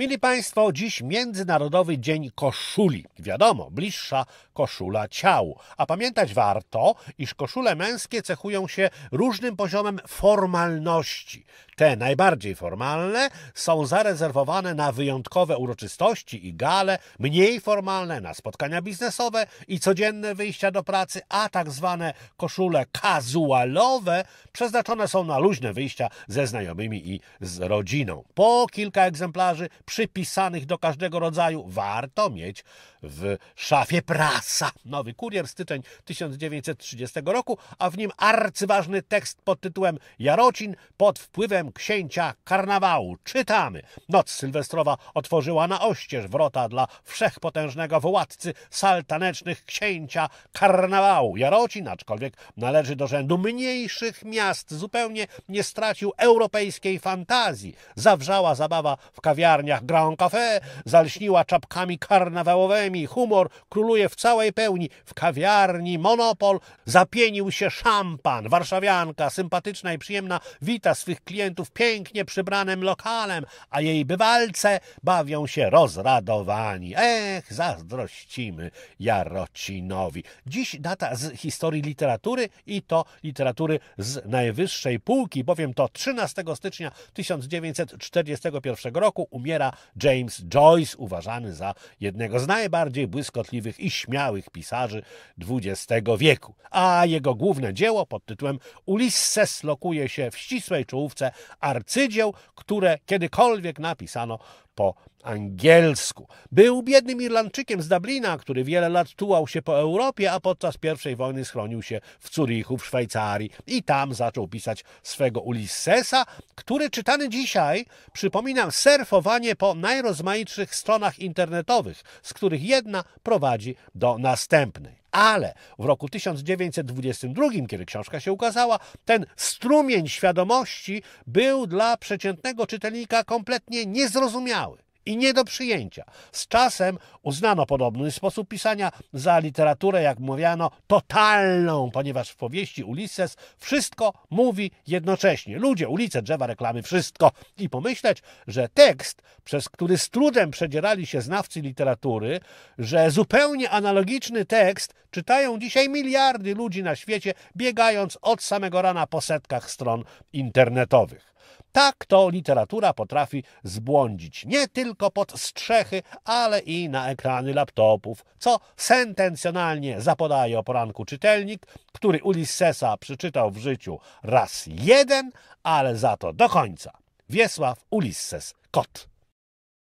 Mili Państwo, dziś Międzynarodowy Dzień Koszuli. Wiadomo, bliższa koszula ciał. A pamiętać warto, iż koszule męskie cechują się różnym poziomem formalności te najbardziej formalne, są zarezerwowane na wyjątkowe uroczystości i gale, mniej formalne na spotkania biznesowe i codzienne wyjścia do pracy, a tak zwane koszule kazualowe przeznaczone są na luźne wyjścia ze znajomymi i z rodziną. Po kilka egzemplarzy przypisanych do każdego rodzaju warto mieć w szafie prasa. Nowy kurier styczeń 1930 roku, a w nim arcyważny tekst pod tytułem Jarocin pod wpływem księcia karnawału. Czytamy. Noc sylwestrowa otworzyła na oścież wrota dla wszechpotężnego władcy saltanecznych księcia karnawału. Jarocin, aczkolwiek należy do rzędu mniejszych miast, zupełnie nie stracił europejskiej fantazji. Zawrzała zabawa w kawiarniach Grand Café, zalśniła czapkami karnawałowymi. Humor króluje w całej pełni. W kawiarni Monopol zapienił się szampan. Warszawianka, sympatyczna i przyjemna, wita swych klientów studentów pięknie przybranym lokalem, a jej bywalce bawią się rozradowani. Ech, zazdrościmy Jarocinowi. Dziś data z historii literatury i to literatury z najwyższej półki, bowiem to 13 stycznia 1941 roku umiera James Joyce, uważany za jednego z najbardziej błyskotliwych i śmiałych pisarzy XX wieku. A jego główne dzieło pod tytułem Ulisses lokuje się w ścisłej czołówce arcydzieł, które kiedykolwiek napisano po angielsku. Był biednym Irlandczykiem z Dublina, który wiele lat tułał się po Europie, a podczas I wojny schronił się w Zurichu w Szwajcarii i tam zaczął pisać swego Ulissesa, który czytany dzisiaj, przypomina surfowanie po najrozmaitszych stronach internetowych, z których jedna prowadzi do następnej. Ale w roku 1922, kiedy książka się ukazała, ten strumień świadomości był dla przeciętnego czytelnika kompletnie niezrozumiały i nie do przyjęcia. Z czasem uznano podobny sposób pisania za literaturę, jak mówiano, totalną, ponieważ w powieści Ulises wszystko mówi jednocześnie. Ludzie, ulice, drzewa, reklamy, wszystko. I pomyśleć, że tekst, przez który z trudem przedzierali się znawcy literatury, że zupełnie analogiczny tekst czytają dzisiaj miliardy ludzi na świecie, biegając od samego rana po setkach stron internetowych. Tak to literatura potrafi zbłądzić nie tylko pod strzechy, ale i na ekrany laptopów, co sentencjonalnie zapodaje o poranku czytelnik, który Ulissesa przeczytał w życiu raz jeden, ale za to do końca. Wiesław Ulisses, kot.